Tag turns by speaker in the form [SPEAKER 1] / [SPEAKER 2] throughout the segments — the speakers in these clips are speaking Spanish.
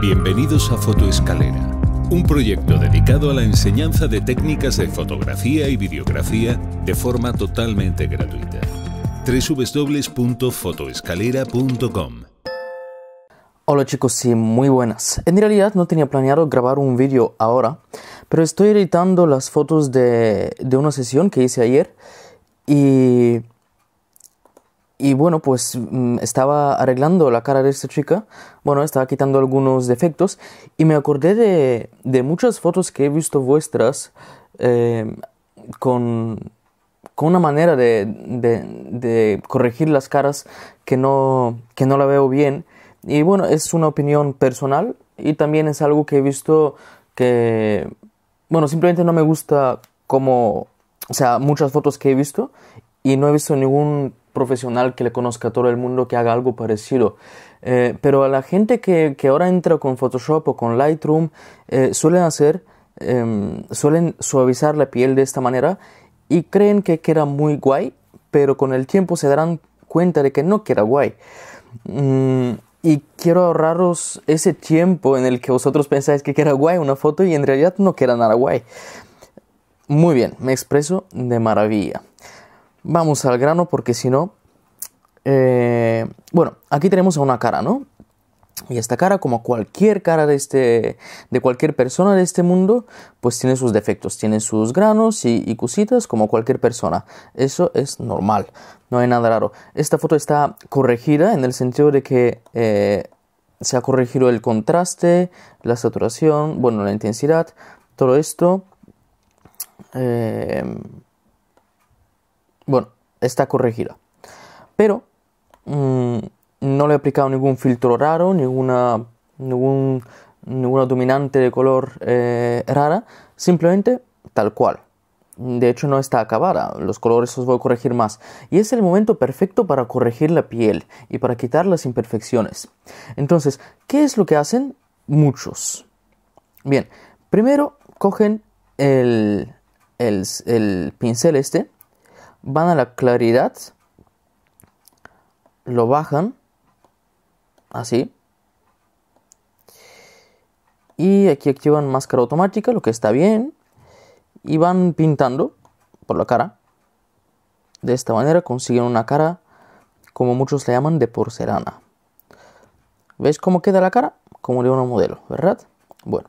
[SPEAKER 1] Bienvenidos a Fotoescalera, un proyecto dedicado a la enseñanza de técnicas de fotografía y videografía de forma totalmente gratuita. www.fotoescalera.com Hola chicos sí, muy buenas. En realidad no tenía planeado grabar un vídeo ahora, pero estoy editando las fotos de, de, una sesión que hice ayer y y bueno, pues mm, estaba arreglando la cara de esta chica, bueno, estaba quitando algunos defectos y me acordé de, muchas fotos que he visto vuestras eh, con, una manera de, corregir las caras que no, que no la veo bien. Y bueno, es una opinión personal y también es algo que he visto que, bueno, simplemente no me gusta como, o sea, muchas fotos que he visto y no he visto ningún profesional que le conozca a todo el mundo que haga algo parecido. Eh, pero a la gente que, que, ahora entra con Photoshop o con Lightroom eh, suelen hacer, em, suelen suavizar la piel de esta manera y creen que queda muy guay, pero con el tiempo se darán cuenta de que no queda guay. Mm, y quiero ahorraros ese tiempo en el que vosotros pensáis que queda guay una foto y en realidad no queda nada guay. Muy bien, me expreso de maravilla. Vamos al grano porque si no... Eh, bueno, aquí tenemos a una cara, ¿no? Y esta cara, como cualquier cara de, este, de cualquier persona de este mundo, pues tiene sus defectos, tiene sus granos y, cositas como cualquier persona. Eso es normal, no hay nada raro. Esta foto está corregida en el sentido de que eh, se ha corregido el contraste, la saturación, bueno, la intensidad, todo esto. Eh, bueno, está corregida. Pero mm, no le he aplicado ningún filtro raro, ninguna, ningún, ninguna dominante de color eh, rara, simplemente tal cual. De hecho no está acabada, los colores os voy a corregir más. Y es el momento perfecto para corregir la piel y para quitar las imperfecciones. Entonces, ¿qué es lo que hacen muchos? Bien, primero cogen el, el pincel este, van a la claridad, lo bajan, así, y aquí activan máscara automática, lo que está bien, y van pintando por la cara. De esta manera consiguen una cara, como muchos le llaman, de porcelana. ¿Veis cómo queda la cara? Como de una modelo, ¿verdad? Bueno,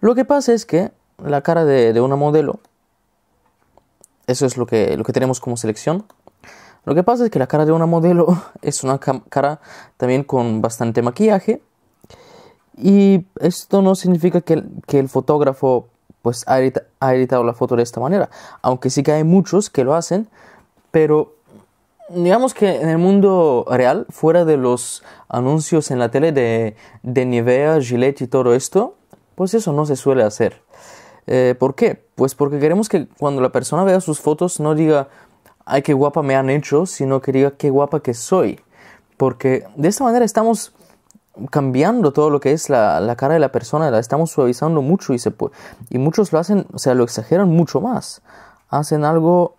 [SPEAKER 1] lo que pasa es que la cara de, de una modelo eso es lo que, tenemos como selección. Lo que pasa es que la cara de una modelo es una cara también con bastante maquillaje. Y esto no significa que, el fotógrafo pues ha, editado la foto de esta manera. Aunque sí que hay muchos que lo hacen. Pero digamos que en el mundo real, fuera de los anuncios en la tele de, de Nivea, Gillette y todo esto, pues eso no se suele hacer. Eh, ¿Por qué? Pues porque queremos que cuando la persona vea sus fotos no diga, ay, qué guapa me han hecho, sino que diga, qué guapa que soy. Porque de esta manera estamos cambiando todo lo que es la, la cara de la persona, la estamos suavizando mucho y, se y muchos lo hacen, o sea, lo exageran mucho más. Hacen algo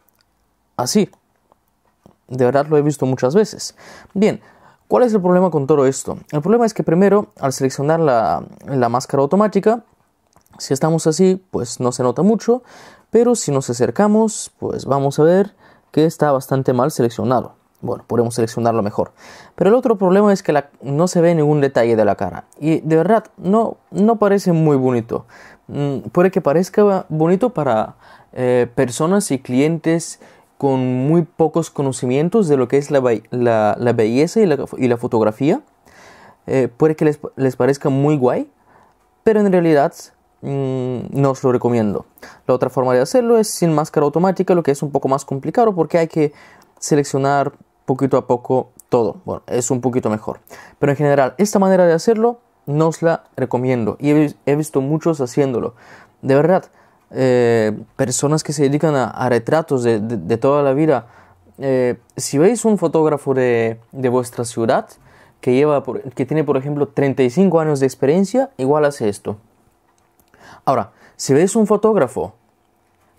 [SPEAKER 1] así. De verdad lo he visto muchas veces. Bien, ¿cuál es el problema con todo esto? El problema es que primero, al seleccionar la, la máscara automática, si estamos así, pues no se nota mucho, pero si nos acercamos, pues vamos a ver que está bastante mal seleccionado. Bueno, podemos seleccionarlo mejor. Pero el otro problema es que no se ve ningún detalle de la cara. Y de verdad, no, no parece muy bonito. Mm, puede que parezca bonito para eh, personas y clientes con muy pocos conocimientos de lo que es la, belleza y la, fotografía. Eh, puede que les, les parezca muy guay, pero en realidad Mm, no os lo recomiendo. La otra forma de hacerlo es sin máscara automática, lo que es un poco más complicado porque hay que seleccionar poquito a poco todo. Bueno, es un poquito mejor. Pero en general, esta manera de hacerlo no os la recomiendo y he, visto muchos haciéndolo. De verdad, eh, personas que se dedican a, retratos de, toda la vida. Eh, si veis un fotógrafo de, vuestra ciudad que, lleva que tiene, por ejemplo, 35 años de experiencia, igual hace esto. Ahora, si ves un fotógrafo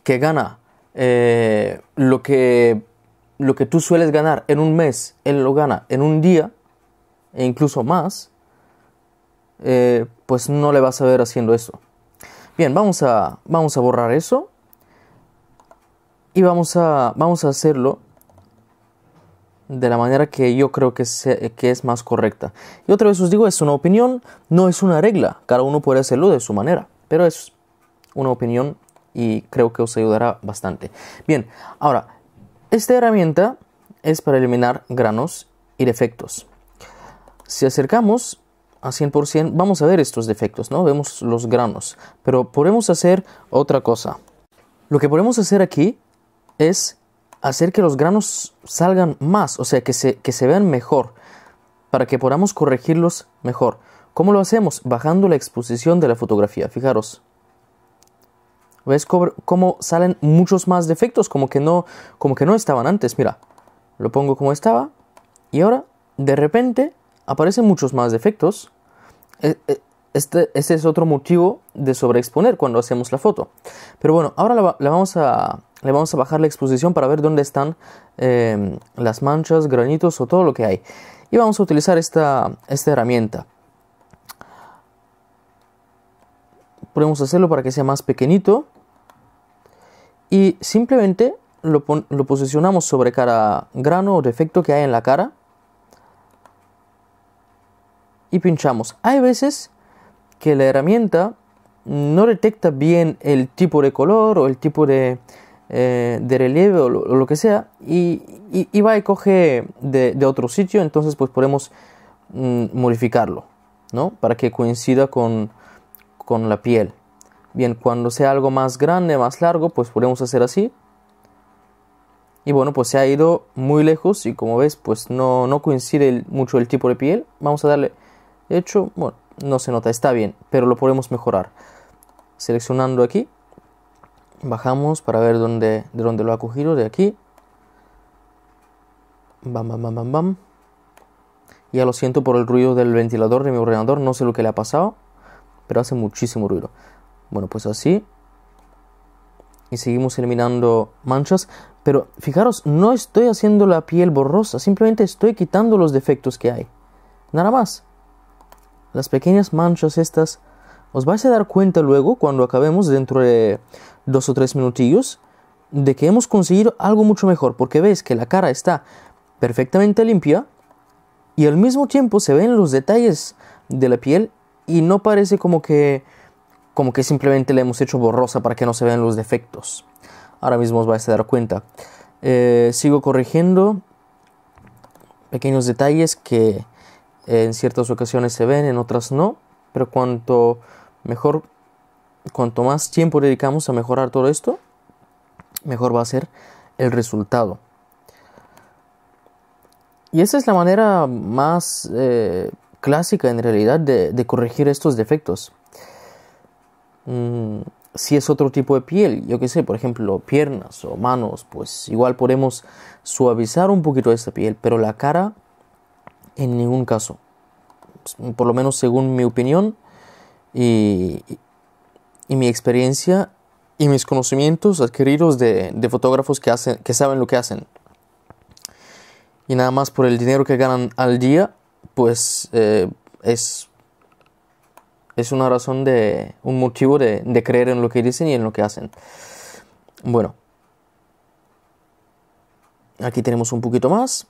[SPEAKER 1] que gana eh, lo, que, lo que tú sueles ganar en un mes, él lo gana en un día, e incluso más, eh, pues no le vas a ver haciendo eso. Bien, vamos a, vamos a borrar eso y vamos a, vamos a hacerlo de la manera que yo creo que, que es más correcta. Y otra vez os digo, es una opinión, no es una regla, cada uno puede hacerlo de su manera pero es una opinión y creo que os ayudará bastante. Bien, ahora, esta herramienta es para eliminar granos y defectos. Si acercamos a 100%, vamos a ver estos defectos, ¿no? Vemos los granos, pero podemos hacer otra cosa. Lo que podemos hacer aquí es hacer que los granos salgan más, o sea, que se, que se vean mejor, para que podamos corregirlos mejor. ¿Cómo lo hacemos? Bajando la exposición de la fotografía, fijaros. ¿Ves cómo salen muchos más defectos? Como que no, como que no estaban antes, mira. Lo pongo como estaba y ahora, de repente, aparecen muchos más defectos. E, e, este, es otro motivo de sobreexponer cuando hacemos la foto. Pero bueno, ahora la, vamos a, le vamos a bajar la exposición para ver dónde están em, las manchas, granitos o todo lo que hay. Y vamos a utilizar esta, esta herramienta. podemos hacerlo para que sea más pequeñito y simplemente lo, posicionamos sobre cada grano o defecto que hay en la cara y pinchamos. Hay veces que la herramienta no detecta bien el tipo de color o el tipo de, eh, de relieve o lo, que sea y, va y coge de, otro sitio entonces pues podemos mm, modificarlo ¿no? para que coincida con, con la piel. Bien, cuando sea algo más grande, más largo, pues podemos hacer así. Y bueno, pues se ha ido muy lejos y como ves, pues no, no coincide mucho el tipo de piel. Vamos a darle... De hecho, bueno, no se nota, está bien, pero lo podemos mejorar. Seleccionando aquí, bajamos para ver dónde, de dónde lo ha cogido, de aquí. Bam, bam, bam, Ya lo siento por el ruido del ventilador de mi ordenador, no sé lo que le ha pasado pero hace muchísimo ruido. Bueno, pues así. Y seguimos eliminando manchas. Pero fijaros, no estoy haciendo la piel borrosa, simplemente estoy quitando los defectos que hay. Nada más. Las pequeñas manchas estas, os vais a dar cuenta luego, cuando acabemos, dentro de dos o tres minutillos, de que hemos conseguido algo mucho mejor, porque veis que la cara está perfectamente limpia y al mismo tiempo se ven los detalles de la piel y no parece como que como que simplemente la hemos hecho borrosa para que no se vean los defectos. Ahora mismo os vais a dar cuenta. Eh, sigo corrigiendo pequeños detalles que eh, en ciertas ocasiones se ven, en otras no, pero cuanto mejor, cuanto más tiempo dedicamos a mejorar todo esto, mejor va a ser el resultado. Y esa es la manera más eh, clásica en realidad de, corregir estos defectos. Mm, si es otro tipo de piel, yo que sé, por ejemplo, piernas o manos, pues igual podemos suavizar un poquito esta piel, pero la cara en ningún caso. Por lo menos según mi opinión y, mi experiencia y mis conocimientos adquiridos de, de fotógrafos que, hacen, que saben lo que hacen. Y nada más por el dinero que ganan al día, pues eh, es, es una razón de, un motivo de, de creer en lo que dicen y en lo que hacen. Bueno, aquí tenemos un poquito más.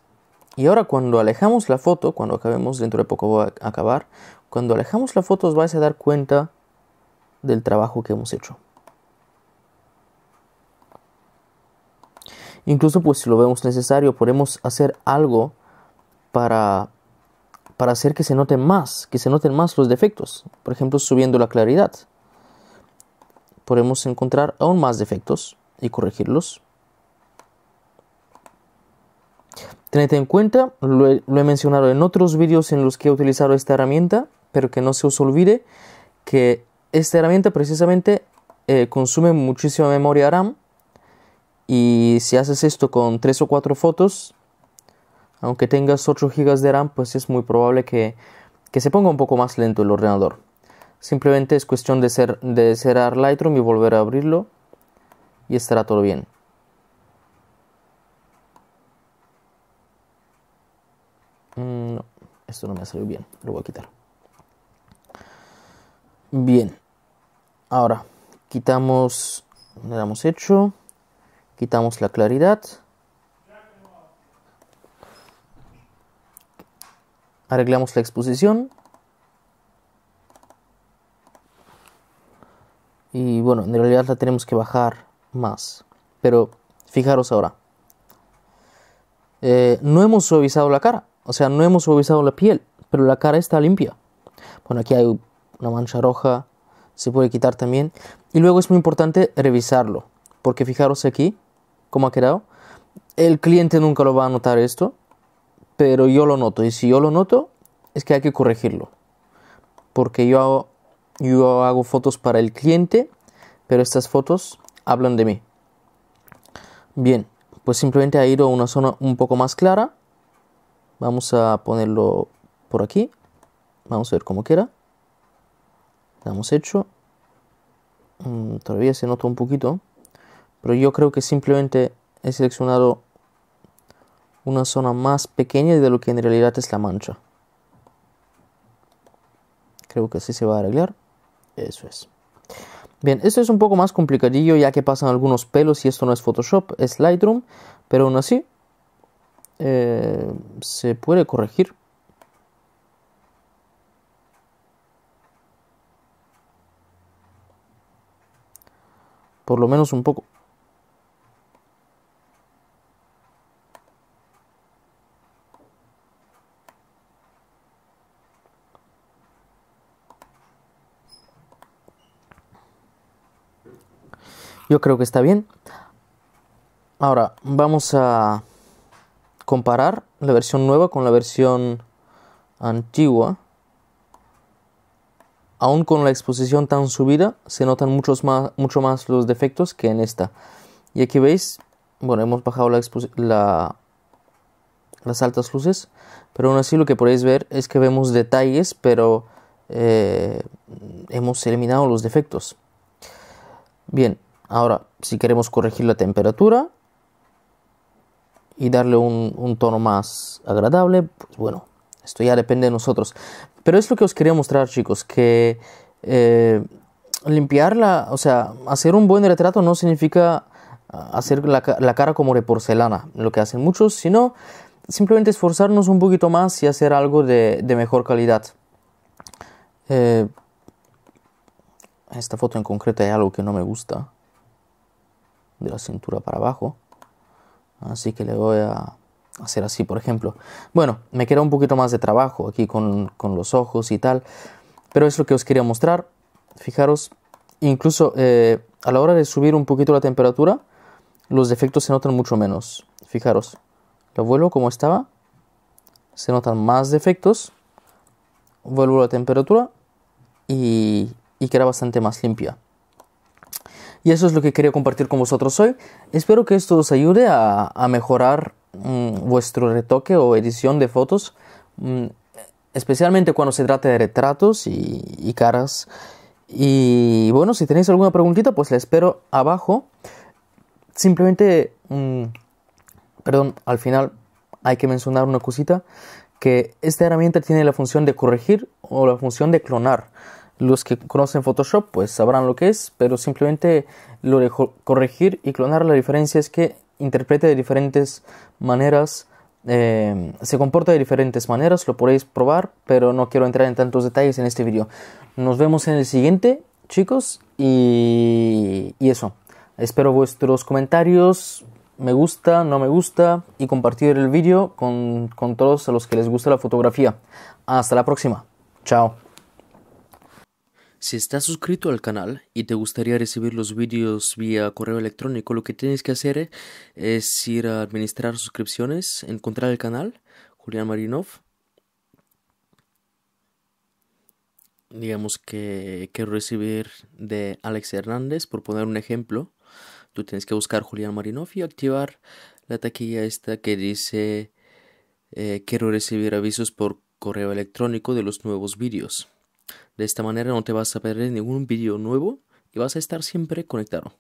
[SPEAKER 1] Y ahora cuando alejamos la foto, cuando acabemos, dentro de poco voy a acabar, cuando alejamos la foto os vais a dar cuenta del trabajo que hemos hecho. Incluso pues si lo vemos necesario podemos hacer algo para para hacer que se noten más, que se noten más los defectos. Por ejemplo, subiendo la claridad. Podemos encontrar aún más defectos y corregirlos. Tened en cuenta, lo he, mencionado en otros vídeos en los que he utilizado esta herramienta, pero que no se os olvide que esta herramienta precisamente eh, consume muchísima memoria RAM y si haces esto con tres o cuatro fotos aunque tengas 8 GB de RAM, pues es muy probable que, se ponga un poco más lento el ordenador. Simplemente es cuestión de, ser de cerrar Lightroom y volver a abrirlo y estará todo bien. Mm, no, esto no me ha salido bien, lo voy a quitar. Bien, ahora quitamos, le damos hecho, quitamos la claridad. Arreglamos la exposición. Y bueno, en realidad la tenemos que bajar más. Pero fijaros ahora. Eh, no hemos suavizado la cara. O sea, no hemos suavizado la piel. Pero la cara está limpia. Bueno, aquí hay una mancha roja. Se puede quitar también. Y luego es muy importante revisarlo. Porque fijaros aquí cómo ha quedado. El cliente nunca lo va a notar esto pero yo lo noto. Y si yo lo noto, es que hay que corregirlo. Porque yo hago, yo hago fotos para el cliente, pero estas fotos hablan de mí. Bien, pues simplemente ha ido a una zona un poco más clara. Vamos a ponerlo por aquí. Vamos a ver cómo queda. hemos hecho. Mm, todavía se nota un poquito. Pero yo creo que simplemente he seleccionado una zona más pequeña de lo que en realidad es la mancha. Creo que así se va a arreglar. Eso es. Bien, esto es un poco más complicadillo ya que pasan algunos pelos y esto no es Photoshop, es Lightroom, pero aún así eh, se puede corregir. Por lo menos un poco. Yo creo que está bien. Ahora vamos a comparar la versión nueva con la versión antigua. Aún con la exposición tan subida, se notan muchos más, mucho más los defectos que en esta. Y aquí veis, bueno, hemos bajado la, las altas luces, pero aún así lo que podéis ver es que vemos detalles, pero eh, hemos eliminado los defectos. Bien, Ahora, si queremos corregir la temperatura y darle un, tono más agradable, pues bueno, esto ya depende de nosotros. Pero es lo que os quería mostrar, chicos, que eh, limpiarla, o sea, hacer un buen retrato no significa hacer la, cara como de porcelana, lo que hacen muchos, sino simplemente esforzarnos un poquito más y hacer algo de, mejor calidad. Eh, esta foto en concreto hay algo que no me gusta de la cintura para abajo. Así que le voy a hacer así, por ejemplo. Bueno, me queda un poquito más de trabajo aquí con, con los ojos y tal. Pero es lo que os quería mostrar. Fijaros, incluso eh, a la hora de subir un poquito la temperatura, los defectos se notan mucho menos. Fijaros, lo vuelvo como estaba. Se notan más defectos. Vuelvo la temperatura y, y queda bastante más limpia. Y eso es lo que quería compartir con vosotros hoy. Espero que esto os ayude a, mejorar mm, vuestro retoque o edición de fotos, mm, especialmente cuando se trate de retratos y, caras. Y bueno, si tenéis alguna preguntita, pues la espero abajo. Simplemente, mm, perdón, al final hay que mencionar una cosita, que esta herramienta tiene la función de corregir o la función de clonar. Los que conocen Photoshop pues sabrán lo que es, pero simplemente lo de corregir y clonar la diferencia es que interprete de diferentes maneras, em, se comporta de diferentes maneras, lo podéis probar, pero no quiero entrar en tantos detalles en este vídeo. Nos vemos en el siguiente, chicos, y, eso. Espero vuestros comentarios, me gusta, no me gusta y compartir el vídeo con, con todos a los que les gusta la fotografía. Hasta la próxima. Chao. Si estás suscrito al canal y te gustaría recibir los vídeos vía correo electrónico, lo que tienes que hacer es ir a administrar suscripciones, encontrar el canal, Julián Marinov. Digamos que quiero recibir de Alex Hernández, por poner un ejemplo. Tú tienes que buscar Julián Marinov y activar la taquilla esta que dice eh, quiero recibir avisos por correo electrónico de los nuevos vídeos. De esta manera no te vas a perder ningún vídeo nuevo y vas a estar siempre conectado.